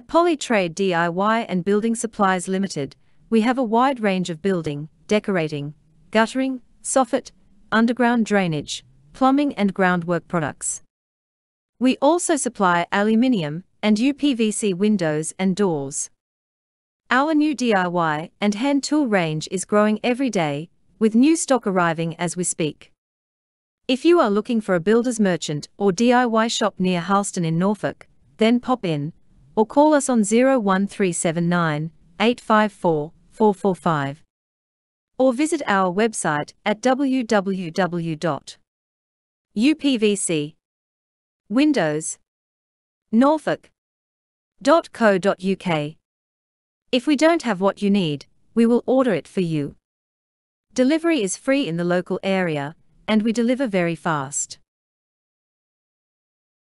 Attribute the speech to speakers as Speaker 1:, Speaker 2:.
Speaker 1: At Polytrade DIY and Building Supplies Limited, we have a wide range of building, decorating, guttering, soffit, underground drainage, plumbing and groundwork products. We also supply aluminium and UPVC windows and doors. Our new DIY and hand tool range is growing every day, with new stock arriving as we speak. If you are looking for a builder's merchant or DIY shop near Halston in Norfolk, then pop in or call us on 01379 854 445. Or visit our website at www.upvc windows norfolk.co.uk. If we don't have what you need, we will order it for you. Delivery is free in the local area, and we deliver very fast.